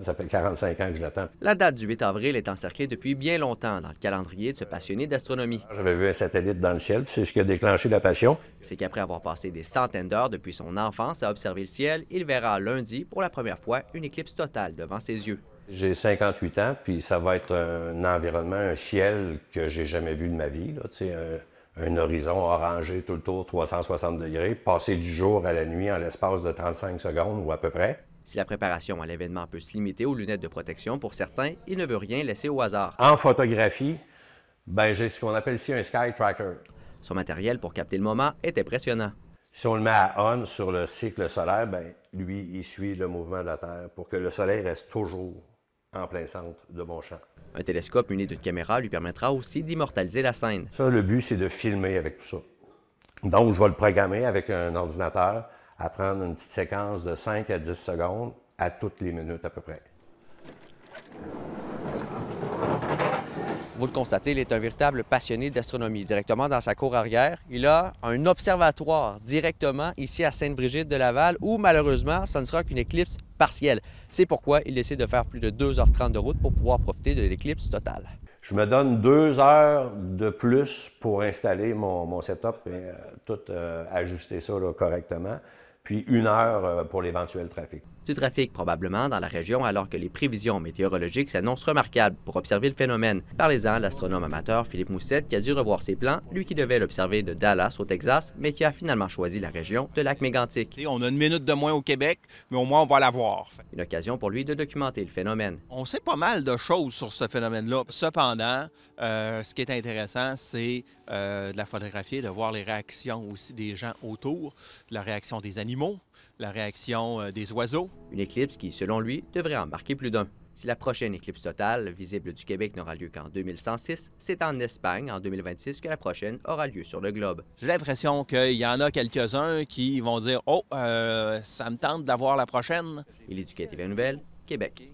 Ça fait 45 ans que je l'attends. La date du 8 avril est encerclée depuis bien longtemps dans le calendrier de ce passionné d'astronomie. J'avais vu un satellite dans le ciel, c'est ce qui a déclenché la passion. C'est qu'après avoir passé des centaines d'heures depuis son enfance à observer le ciel, il verra lundi pour la première fois une éclipse totale devant ses yeux. J'ai 58 ans, puis ça va être un environnement, un ciel que j'ai jamais vu de ma vie. Là, un, un horizon orangé tout le tour, 360 degrés, passer du jour à la nuit en l'espace de 35 secondes ou à peu près. Si la préparation à l'événement peut se limiter aux lunettes de protection pour certains, il ne veut rien laisser au hasard. En photographie, ben, j'ai ce qu'on appelle ici un sky tracker. Son matériel pour capter le moment est impressionnant. Si on le met à on sur le cycle solaire, ben, lui, il suit le mouvement de la Terre pour que le soleil reste toujours en plein centre de mon champ. Un télescope muni d'une caméra lui permettra aussi d'immortaliser la scène. Ça, le but, c'est de filmer avec tout ça. Donc, je vais le programmer avec un ordinateur à prendre une petite séquence de 5 à 10 secondes à toutes les minutes à peu près. Vous le constatez, il est un véritable passionné d'astronomie. Directement dans sa cour arrière, il a un observatoire directement ici à Sainte-Brigitte de Laval où malheureusement, ça ne sera qu'une éclipse partielle. C'est pourquoi il essaie de faire plus de 2h30 de route pour pouvoir profiter de l'éclipse totale. Je me donne deux heures de plus pour installer mon, mon setup et euh, tout euh, ajuster ça correctement puis une heure euh, pour l'éventuel trafic. Du trafic probablement dans la région alors que les prévisions météorologiques s'annoncent remarquables pour observer le phénomène. Parlez-en à l'astronome amateur Philippe Moussette qui a dû revoir ses plans, lui qui devait l'observer de Dallas au Texas, mais qui a finalement choisi la région de lac mégantic On a une minute de moins au Québec, mais au moins on va la voir. Une occasion pour lui de documenter le phénomène. On sait pas mal de choses sur ce phénomène-là. Cependant, euh, ce qui est intéressant, c'est euh, de la photographier, de voir les réactions aussi des gens autour, la réaction des animaux la réaction euh, des oiseaux. Une éclipse qui, selon lui, devrait en marquer plus d'un. Si la prochaine éclipse totale, visible du Québec, n'aura lieu qu'en 2106, c'est en Espagne, en 2026, que la prochaine aura lieu sur le globe. J'ai l'impression qu'il y en a quelques-uns qui vont dire Oh, euh, ça me tente d'avoir la prochaine. Il est du Québec Nouvelle, Québec.